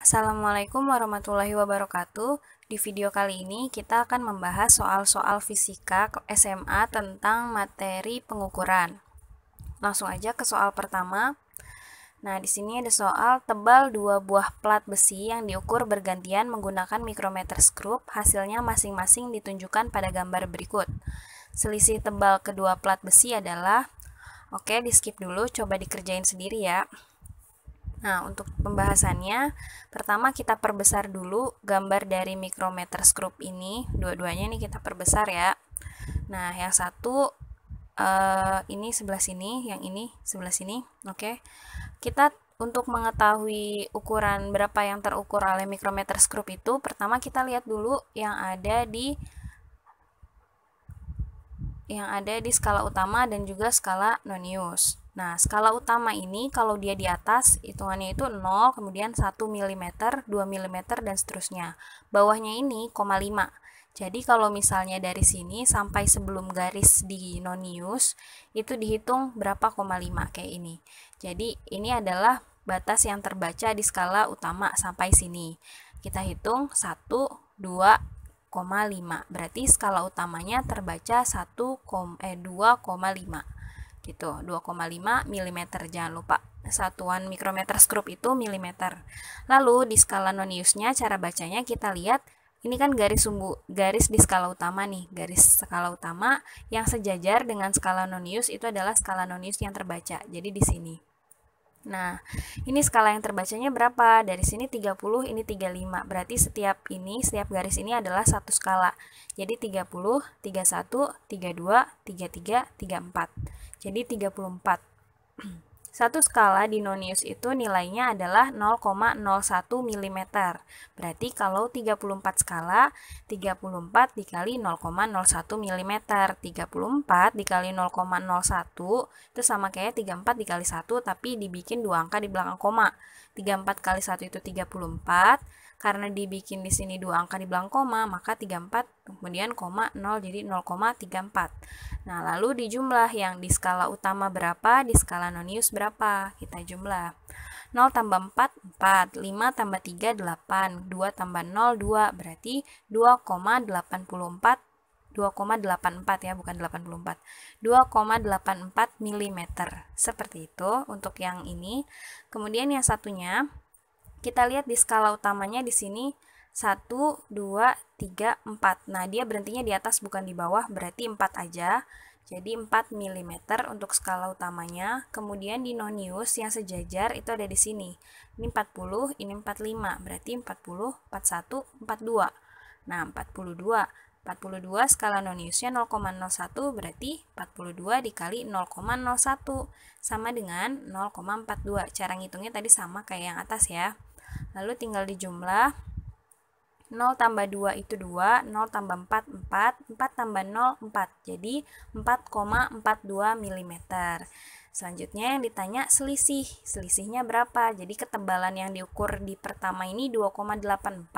Assalamualaikum warahmatullahi wabarakatuh. Di video kali ini kita akan membahas soal-soal fisika SMA tentang materi pengukuran. Langsung aja ke soal pertama. Nah, di sini ada soal tebal dua buah plat besi yang diukur bergantian menggunakan mikrometer skrup. Hasilnya masing-masing ditunjukkan pada gambar berikut. Selisih tebal kedua plat besi adalah Oke, di skip dulu, coba dikerjain sendiri ya. Nah, untuk pembahasannya, pertama kita perbesar dulu gambar dari mikrometer skrup ini. Dua-duanya ini kita perbesar ya. Nah, yang satu eh, ini sebelah sini, yang ini sebelah sini. Oke, kita untuk mengetahui ukuran berapa yang terukur oleh mikrometer skrup itu, pertama kita lihat dulu yang ada di yang ada di skala utama dan juga skala nonius. Nah, skala utama ini kalau dia di atas, hitungannya itu 0, kemudian 1 mm, 2 mm, dan seterusnya. Bawahnya ini 0,5. Jadi kalau misalnya dari sini sampai sebelum garis di nonius, itu dihitung berapa 0,5 5 kayak ini. Jadi ini adalah batas yang terbaca di skala utama sampai sini. Kita hitung 1, 2, 5. Berarti skala utamanya terbaca 1, eh 2,5 gitu 2,5 mm jangan lupa satuan mikrometer skrup itu milimeter lalu di skala noniusnya cara bacanya kita lihat ini kan garis sumbu garis di skala utama nih garis skala utama yang sejajar dengan skala nonius itu adalah skala nonius yang terbaca jadi di sini Nah, ini skala yang terbacanya berapa? Dari sini 30, ini 35. Berarti setiap ini, setiap garis ini adalah satu skala. Jadi 30, 31, 32, 33, 34. Jadi 34. Satu skala di nonius itu nilainya adalah 0,01 mm. Berarti kalau 34 skala, 34 dikali 0,01 mm. 34 dikali 0,01 itu sama kayak 34 dikali 1 tapi dibikin dua angka di belakang koma. 34 kali 1 itu 34, karena dibikin di sini dua angka di belakang koma maka 34 kemudian koma 0 jadi 0,34 nah lalu di jumlah yang di skala utama berapa di skala nonius berapa kita jumlah 0 tambah 4 4 5 tambah 3 8 2 tambah 0 2 berarti 2,84 2,84 ya bukan 84 2,84 mm seperti itu untuk yang ini kemudian yang satunya kita lihat di skala utamanya di sini 1, 2, 3, 4. Nah, dia berhentinya di atas bukan di bawah, berarti 4 aja. Jadi 4 mm untuk skala utamanya. Kemudian di nonius yang sejajar itu ada di sini. Ini 40, ini 45. Berarti 40, 41, 42. Nah, 42. 42 skala noniusnya 0,01 berarti 42 dikali 0,01 sama dengan 0,42. Cara ngitungnya tadi sama kayak yang atas ya lalu tinggal dijumlah 0 tambah 2 itu 2, 0 tambah 4, 4, 4 tambah 0, 4. Jadi 4,42 mm. Selanjutnya yang ditanya selisih. Selisihnya berapa? Jadi ketebalan yang diukur di pertama ini 2,84.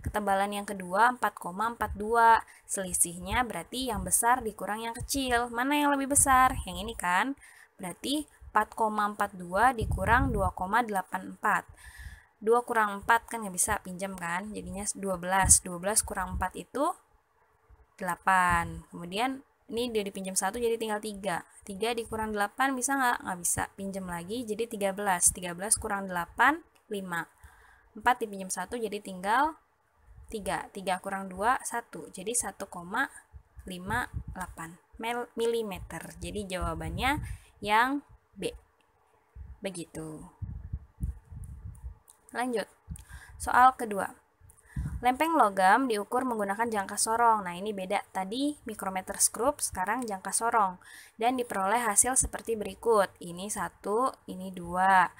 Ketebalan yang kedua 4,42. Selisihnya berarti yang besar dikurang yang kecil. Mana yang lebih besar? Yang ini kan? Berarti 4,42 dikurang 2,84. 2 kurang 4 kan nggak bisa pinjam kan jadinya 12 12 kurang 4 itu 8 kemudian ini dia dipinjam 1 jadi tinggal 3 3 dikurang 8 bisa nggak? nggak bisa pinjam lagi jadi 13 13 kurang 8 5 4 dipinjam 1 jadi tinggal 3 3 kurang 2 1 jadi 1,58 mm jadi jawabannya yang B begitu Lanjut. Soal kedua. Lempeng logam diukur menggunakan jangka sorong. Nah, ini beda. Tadi mikrometer skrup, sekarang jangka sorong. Dan diperoleh hasil seperti berikut. Ini satu, ini dua.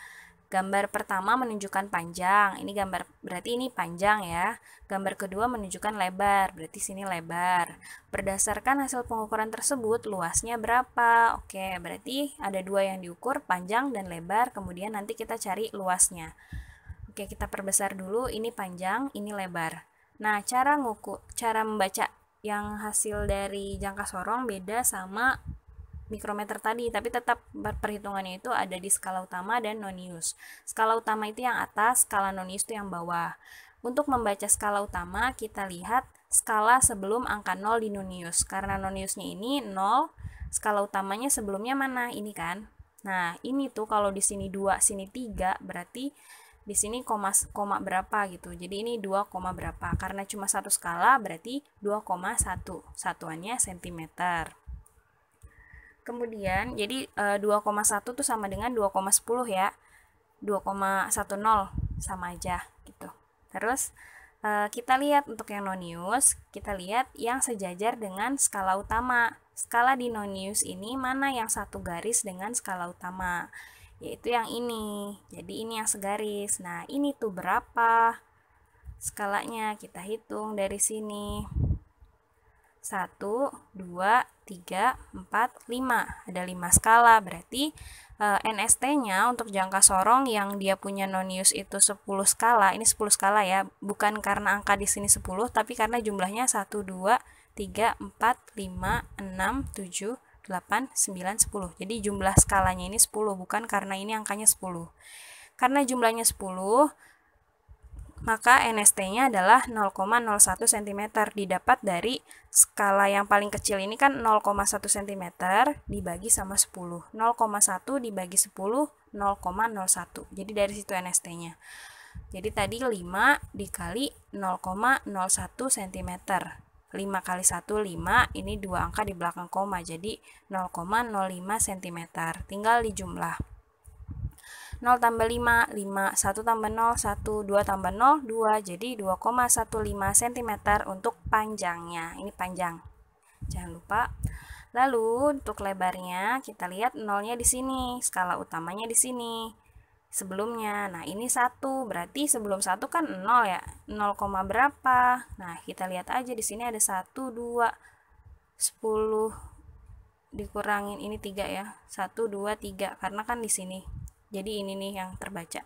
Gambar pertama menunjukkan panjang. Ini gambar berarti ini panjang ya. Gambar kedua menunjukkan lebar, berarti sini lebar. Berdasarkan hasil pengukuran tersebut, luasnya berapa? Oke, berarti ada dua yang diukur, panjang dan lebar. Kemudian nanti kita cari luasnya. Oke, kita perbesar dulu. Ini panjang, ini lebar. Nah, cara nguku, cara membaca yang hasil dari jangka sorong beda sama mikrometer tadi, tapi tetap perhitungannya itu ada di skala utama dan nonius. Skala utama itu yang atas, skala nonius itu yang bawah. Untuk membaca skala utama, kita lihat skala sebelum angka 0 di nonius. Karena noniusnya ini 0, skala utamanya sebelumnya mana? Ini kan? Nah, ini tuh kalau di sini 2, sini 3, berarti di sini koma koma berapa gitu. Jadi ini 2 koma berapa. Karena cuma satu skala berarti 2,1. Satuannya sentimeter. Kemudian jadi eh, koma 2,1 tuh sama dengan 2,10 ya. 2,10 sama aja gitu. Terus eh, kita lihat untuk yang nonius, kita lihat yang sejajar dengan skala utama. Skala di nonius ini mana yang satu garis dengan skala utama? yaitu yang ini. Jadi ini yang segaris. Nah, ini tuh berapa skalanya? Kita hitung dari sini. 1 2 3 4 5. Ada 5 skala. Berarti e, eh, NST-nya untuk jangka sorong yang dia punya nonius itu 10 skala. Ini 10 skala ya. Bukan karena angka di sini 10, tapi karena jumlahnya 1 2 3 4 5 6 7 8, 9, 10. Jadi jumlah skalanya ini 10, bukan karena ini angkanya 10. Karena jumlahnya 10, maka NST-nya adalah 0,01 cm didapat dari skala yang paling kecil ini kan 0,1 cm dibagi sama 10. 0,1 dibagi 10 0,01. Jadi dari situ NST-nya. Jadi tadi 5 dikali 0,01 cm. 5 kali 1 5 ini dua angka di belakang koma jadi 0,05 cm tinggal di jumlah 0 tambah 5, 5, 1 tambah 0, 1, 2 tambah 0, 2, jadi 2,15 cm untuk panjangnya, ini panjang, jangan lupa. Lalu untuk lebarnya kita lihat nolnya di sini, skala utamanya di sini sebelumnya. Nah, ini satu berarti sebelum satu kan 0 ya. 0, berapa? Nah, kita lihat aja di sini ada 1 2 10 dikurangin ini 3 ya. 1 2 3 karena kan di sini. Jadi ini nih yang terbaca.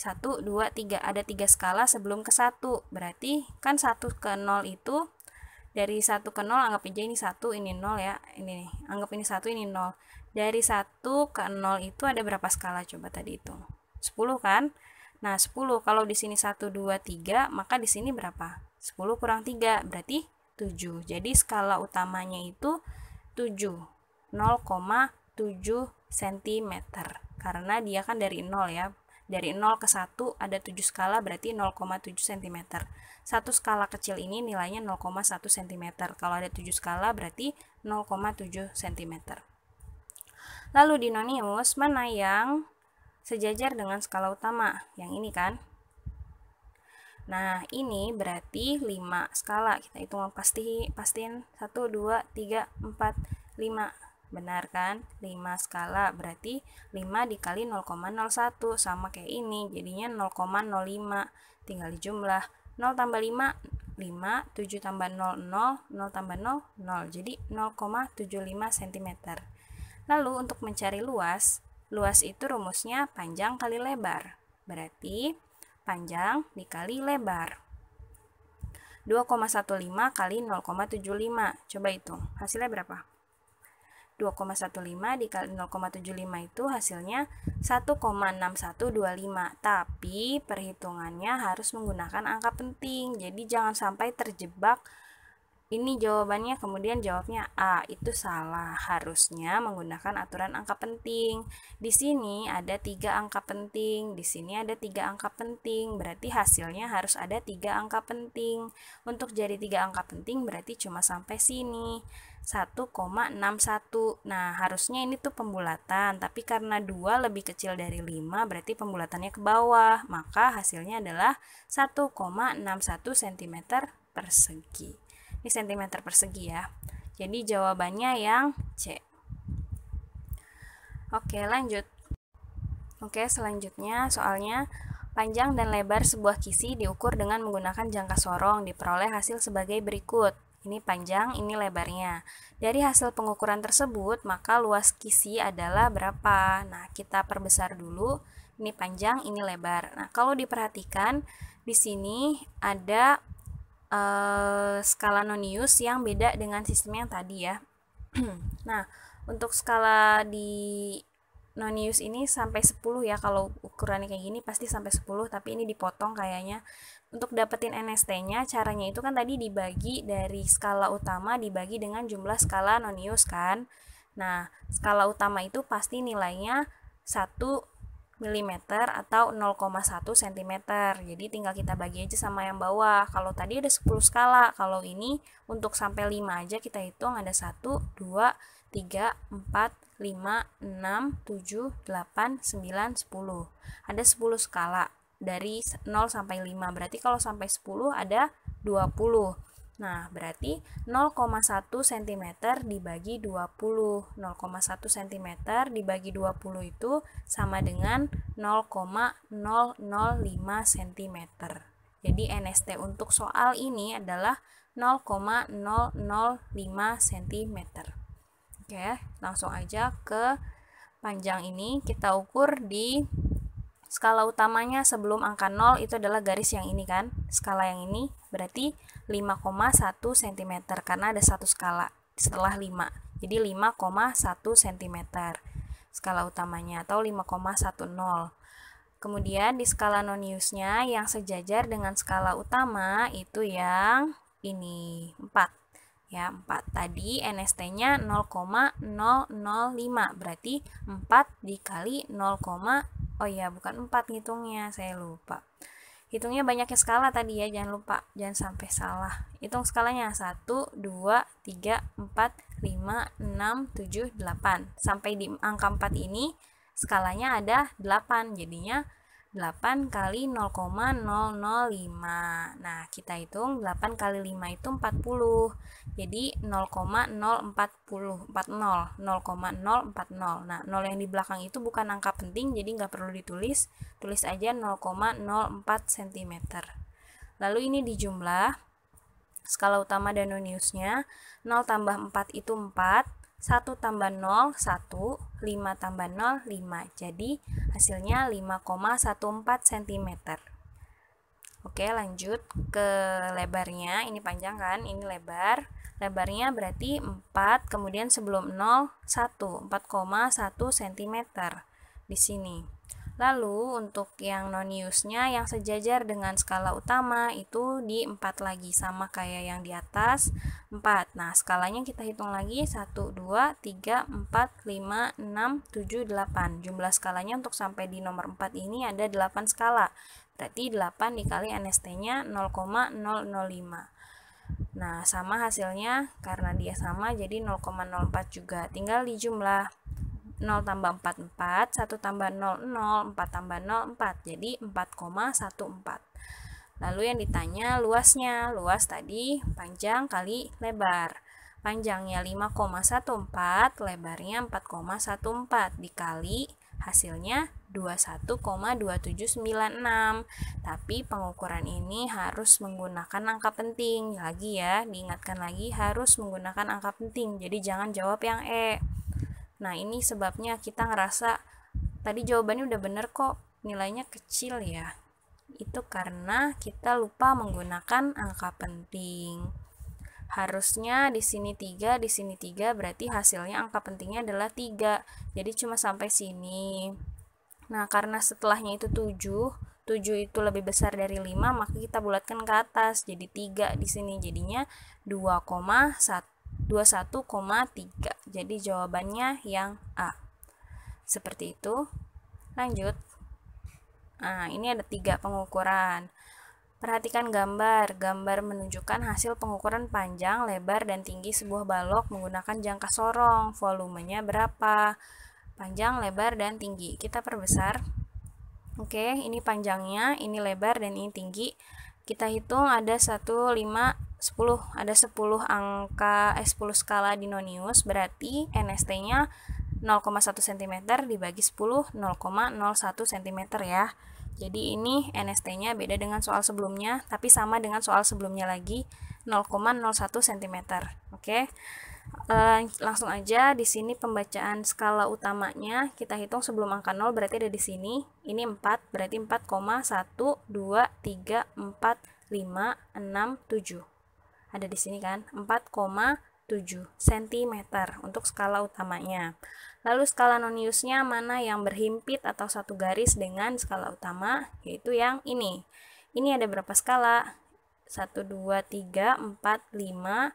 1 2 3 ada 3 skala sebelum ke 1. Berarti kan 1 ke 0 itu dari satu ke nol anggap aja ini 1 ini nol ya ini nih anggap ini 1 ini nol dari satu ke nol itu ada berapa skala coba tadi itu 10 kan nah 10 kalau di sini satu dua tiga maka di sini berapa 10 kurang tiga berarti 7 jadi skala utamanya itu 7 0,7 cm karena dia kan dari nol ya dari 0 ke 1 ada 7 skala berarti 0,7 cm. Satu skala kecil ini nilainya 0,1 cm. Kalau ada 7 skala berarti 0,7 cm. Lalu dinonius mana yang sejajar dengan skala utama? Yang ini kan? Nah, ini berarti 5 skala. Kita hitung pasti pastiin 1 2 3 4 5 Benar kan? 5 skala berarti 5 dikali 0,01 sama kayak ini jadinya 0,05 tinggal di jumlah. 0 tambah 5 5, 7 tambah 0, 0, 0 tambah 0, 0 jadi 0,75 cm lalu untuk mencari luas luas itu rumusnya panjang kali lebar berarti panjang dikali lebar 2,15 kali 0,75 coba hitung hasilnya berapa 0,75. 2,15 dikali 0,75 itu hasilnya 1,6125 tapi perhitungannya harus menggunakan angka penting jadi jangan sampai terjebak ini jawabannya kemudian jawabnya A itu salah harusnya menggunakan aturan angka penting di sini ada tiga angka penting di sini ada tiga angka penting berarti hasilnya harus ada tiga angka penting untuk jadi tiga angka penting berarti cuma sampai sini 1,61 nah harusnya ini tuh pembulatan tapi karena 2 lebih kecil dari 5 berarti pembulatannya ke bawah maka hasilnya adalah 1,61 cm persegi ini cm persegi ya jadi jawabannya yang C oke lanjut oke selanjutnya soalnya Panjang dan lebar sebuah kisi diukur dengan menggunakan jangka sorong diperoleh hasil sebagai berikut. Ini panjang, ini lebarnya. Dari hasil pengukuran tersebut, maka luas kisi adalah berapa? Nah, kita perbesar dulu. Ini panjang, ini lebar. Nah, kalau diperhatikan, di sini ada eh, skala nonius yang beda dengan sistem yang tadi ya. nah, untuk skala di Nonius ini sampai 10 ya kalau ukurannya kayak gini pasti sampai 10 tapi ini dipotong kayaknya untuk dapetin NST-nya caranya itu kan tadi dibagi dari skala utama dibagi dengan jumlah skala nonius kan nah skala utama itu pasti nilainya 1 mm atau 0,1 cm jadi tinggal kita bagi aja sama yang bawah kalau tadi ada 10 skala kalau ini untuk sampai 5 aja kita hitung ada 1, 2, 3, 4, 5, 6, 7, 8, 9, 10. Ada 10 skala dari 0 sampai 5. Berarti kalau sampai 10 ada 20. Nah, berarti 0,1 cm dibagi 20. 0,1 cm dibagi 20 itu sama dengan 0,005 cm. Jadi NST untuk soal ini adalah 0,005 cm. Oke, langsung aja ke panjang ini kita ukur di skala utamanya sebelum angka 0 itu adalah garis yang ini kan. Skala yang ini berarti 5,1 cm karena ada satu skala setelah 5. Jadi 5,1 cm skala utamanya atau 5,10. Kemudian di skala noniusnya yang sejajar dengan skala utama itu yang ini 4 ya 4 tadi NST-nya 0,005 berarti 4 dikali 0, oh ya bukan 4 ngitungnya saya lupa hitungnya banyaknya skala tadi ya jangan lupa jangan sampai salah hitung skalanya 1, 2, 3, 4, 5, 6, 7, 8 sampai di angka 4 ini skalanya ada 8 jadinya 8 kali 0,005 Nah kita hitung 8 kali 5 itu 40 Jadi 0,040 0,040 Nah 0 yang di belakang itu bukan angka penting Jadi nggak perlu ditulis Tulis aja 0,04 cm Lalu ini dijumlah Skala utama Danoniusnya 0 tambah 4 itu 4 1 tambah 0, 1, 5 tambah 0, 5. Jadi hasilnya 5,14 cm. Oke, lanjut ke lebarnya. Ini panjang kan? Ini lebar. Lebarnya berarti 4, kemudian sebelum 0, 1. 4,1 cm di sini. Lalu untuk yang non-use-nya yang sejajar dengan skala utama itu di 4 lagi sama kayak yang di atas 4. Nah, skalanya kita hitung lagi 1 2 3 4 5 6 7 8. Jumlah skalanya untuk sampai di nomor 4 ini ada 8 skala. Berarti 8 dikali NST-nya 0,005. Nah, sama hasilnya karena dia sama jadi 0,04 juga. Tinggal di jumlah 0 tambah 4, 4. 1 tambah 0, 0. 4 tambah 0, 4. Jadi 4,14. Lalu yang ditanya luasnya. Luas tadi panjang kali lebar. Panjangnya 5,14, lebarnya 4,14. Dikali hasilnya 21,2796 tapi pengukuran ini harus menggunakan angka penting lagi ya diingatkan lagi harus menggunakan angka penting jadi jangan jawab yang E Nah, ini sebabnya kita ngerasa tadi jawabannya udah bener kok, nilainya kecil ya. Itu karena kita lupa menggunakan angka penting. Harusnya di sini 3, di sini 3, berarti hasilnya angka pentingnya adalah 3. Jadi cuma sampai sini. Nah, karena setelahnya itu 7, 7 itu lebih besar dari 5, maka kita bulatkan ke atas. Jadi 3 di sini jadinya 2,1 21,3 jadi jawabannya yang A seperti itu lanjut nah ini ada tiga pengukuran perhatikan gambar gambar menunjukkan hasil pengukuran panjang lebar dan tinggi sebuah balok menggunakan jangka sorong volumenya berapa panjang lebar dan tinggi kita perbesar oke ini panjangnya ini lebar dan ini tinggi kita hitung ada 1, 5, 10 ada 10 angka eh, 10 skala dinonius berarti NST-nya 0,1 cm dibagi 10 0,01 cm ya jadi ini NST-nya beda dengan soal sebelumnya tapi sama dengan soal sebelumnya lagi 0,01 cm oke okay? Eh, langsung aja di sini pembacaan skala utamanya kita hitung sebelum angka 0 berarti ada di sini. Ini 4 berarti 4,1234567. Ada di sini kan? 4,7 cm untuk skala utamanya. Lalu skala noniusnya mana yang berhimpit atau satu garis dengan skala utama yaitu yang ini. Ini ada berapa skala? 1 2 3 4 5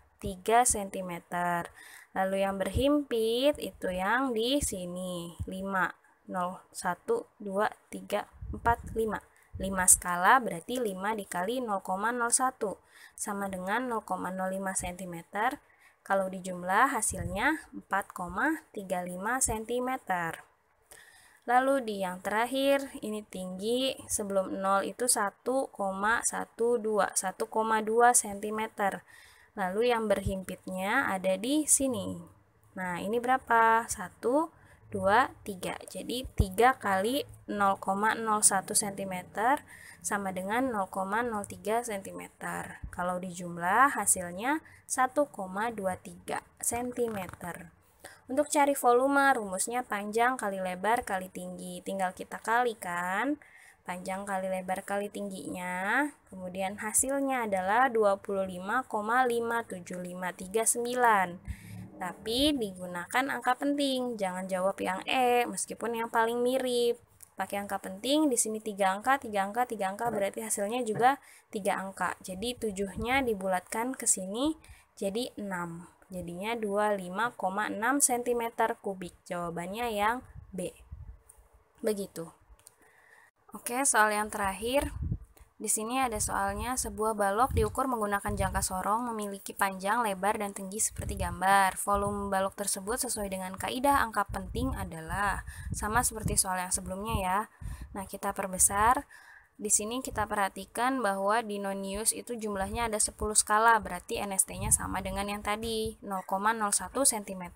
3 cm. Lalu yang berhimpit itu yang di sini 5 0 1 2 3 4 5. 5 skala berarti 5 dikali 0,01 sama dengan 0,05 cm. Kalau dijumlah hasilnya 4,35 cm. Lalu di yang terakhir ini tinggi sebelum 0 itu 1,12 1,2 cm. Lalu yang berhimpitnya ada di sini. Nah, ini berapa? 1, 2, 3. Jadi 3 kali 0,01 cm sama dengan 0,03 cm. Kalau dijumlah hasilnya 1,23 cm. Untuk cari volume, rumusnya panjang kali lebar kali tinggi. Tinggal kita kalikan panjang kali lebar kali tingginya. Kemudian hasilnya adalah 25,57539. Tapi digunakan angka penting, jangan jawab yang E meskipun yang paling mirip. Pakai angka penting, di sini tiga angka, tiga angka, tiga angka berarti hasilnya juga tiga angka. Jadi tujuhnya dibulatkan ke sini jadi 6. Jadinya 25,6 cm kubik. Jawabannya yang B. Begitu. Oke, soal yang terakhir. Di sini ada soalnya sebuah balok diukur menggunakan jangka sorong memiliki panjang, lebar, dan tinggi seperti gambar. Volume balok tersebut sesuai dengan kaidah angka penting adalah sama seperti soal yang sebelumnya ya. Nah, kita perbesar. Di sini kita perhatikan bahwa di nonius itu jumlahnya ada 10 skala, berarti NST-nya sama dengan yang tadi, 0,01 cm.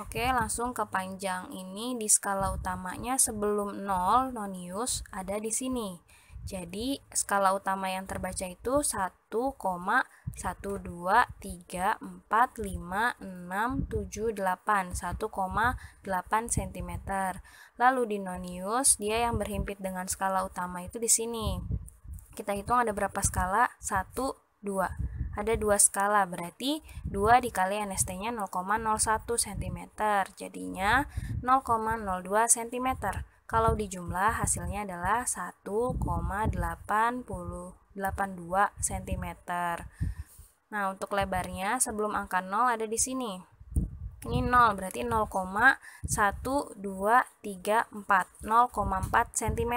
Oke, langsung ke panjang ini di skala utamanya sebelum 0 nonius ada di sini. Jadi, skala utama yang terbaca itu 1, 1, 2, 3, 4, 5, 6, 7, 8, 1,8 cm. Lalu di nonius, dia yang berhimpit dengan skala utama itu di sini. Kita hitung ada berapa skala? 1, 2. Ada dua skala, berarti 2 dikali NST-nya 0,01 cm, jadinya 0,02 cm. Kalau dijumlah hasilnya adalah 1,82 cm. Nah, untuk lebarnya sebelum angka 0 ada di sini. Ini 0, berarti 0,1234, 0,4 cm.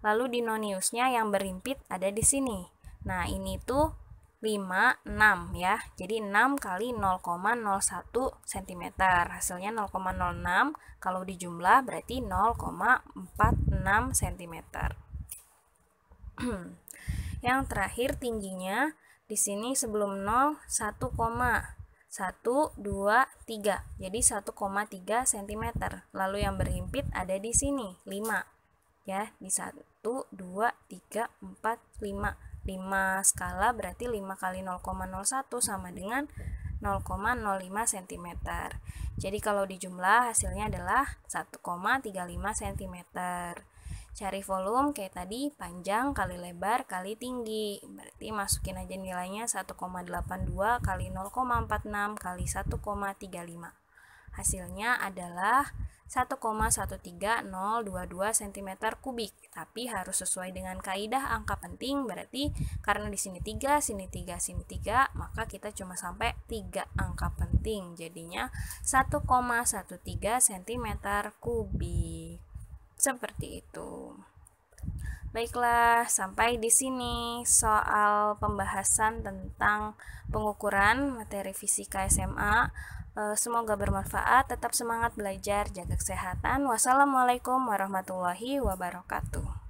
Lalu di noniusnya yang berimpit ada di sini. Nah, ini tuh 5, 6 ya. Jadi 6 kali 0,01 cm. Hasilnya 0,06. Kalau dijumlah berarti 0,46 cm. Yang terakhir tingginya di sini sebelum 0 1, 1, 2, 3. Jadi 1,3 cm. Lalu yang berhimpit ada di sini 5. Ya, di 1 2 3 4 5 5 skala berarti 5 kali 0,01 sama dengan 0,05 cm. Jadi kalau dijumlah hasilnya adalah 1,35 cm. Cari volume kayak tadi panjang kali lebar kali tinggi. Berarti masukin aja nilainya 1,82 kali 0,46 kali 1,35. Hasilnya adalah 1,13022 cm kubik, tapi harus sesuai dengan kaidah angka penting, berarti karena di sini 3, sini 3, sini 3, maka kita cuma sampai 3 angka penting, jadinya 1,13 cm kubik. Seperti itu. Baiklah, sampai di sini soal pembahasan tentang pengukuran materi fisika SMA. Eh, semoga bermanfaat, tetap semangat belajar, jaga kesehatan. Wassalamualaikum warahmatullahi wabarakatuh.